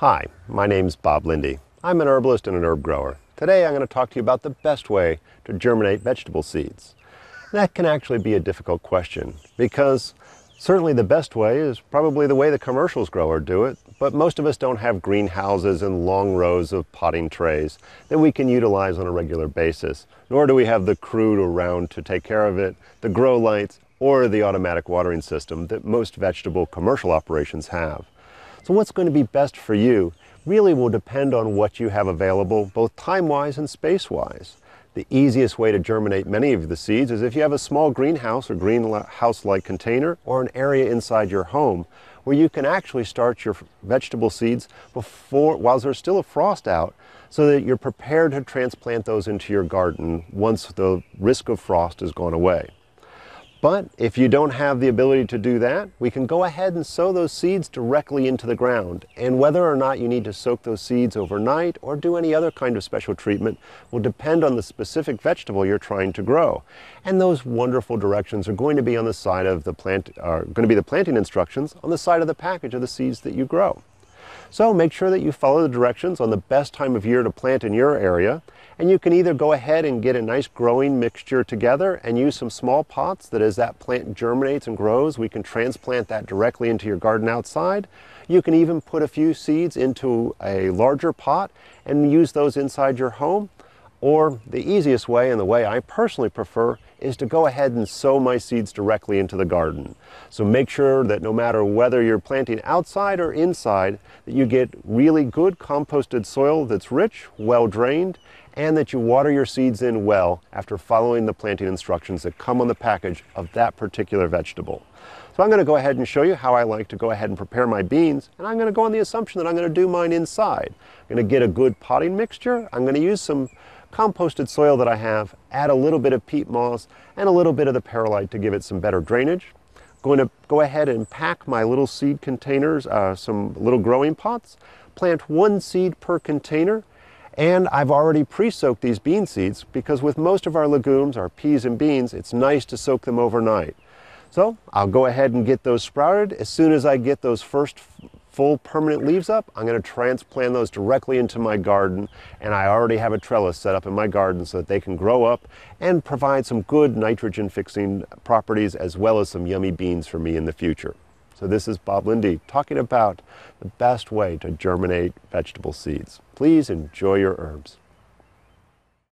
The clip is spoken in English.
Hi, my name's Bob Lindy. I'm an herbalist and an herb grower. Today I'm going to talk to you about the best way to germinate vegetable seeds. That can actually be a difficult question because certainly the best way is probably the way the commercials grower do it, but most of us don't have greenhouses and long rows of potting trays that we can utilize on a regular basis, nor do we have the crew around to take care of it, the grow lights, or the automatic watering system that most vegetable commercial operations have. So what's going to be best for you really will depend on what you have available, both time-wise and space-wise. The easiest way to germinate many of the seeds is if you have a small greenhouse or greenhouse-like container or an area inside your home where you can actually start your vegetable seeds before, while there's still a frost out so that you're prepared to transplant those into your garden once the risk of frost has gone away. But if you don't have the ability to do that, we can go ahead and sow those seeds directly into the ground. And whether or not you need to soak those seeds overnight or do any other kind of special treatment will depend on the specific vegetable you're trying to grow. And those wonderful directions are going to be on the side of the plant, are going to be the planting instructions on the side of the package of the seeds that you grow. So make sure that you follow the directions on the best time of year to plant in your area. And you can either go ahead and get a nice growing mixture together and use some small pots that as that plant germinates and grows, we can transplant that directly into your garden outside. You can even put a few seeds into a larger pot and use those inside your home. Or the easiest way and the way I personally prefer is to go ahead and sow my seeds directly into the garden. So make sure that no matter whether you're planting outside or inside, that you get really good composted soil that's rich, well drained, and that you water your seeds in well after following the planting instructions that come on the package of that particular vegetable. So I'm going to go ahead and show you how I like to go ahead and prepare my beans, and I'm going to go on the assumption that I'm going to do mine inside. I'm going to get a good potting mixture. I'm going to use some composted soil that I have, add a little bit of peat moss and a little bit of the perlite to give it some better drainage. Going to go ahead and pack my little seed containers, uh, some little growing pots, plant one seed per container, and I've already pre-soaked these bean seeds because with most of our legumes, our peas and beans, it's nice to soak them overnight. So I'll go ahead and get those sprouted. As soon as I get those first full permanent leaves up, I'm gonna transplant those directly into my garden. And I already have a trellis set up in my garden so that they can grow up and provide some good nitrogen fixing properties as well as some yummy beans for me in the future. So this is Bob Lindy talking about the best way to germinate vegetable seeds. Please enjoy your herbs.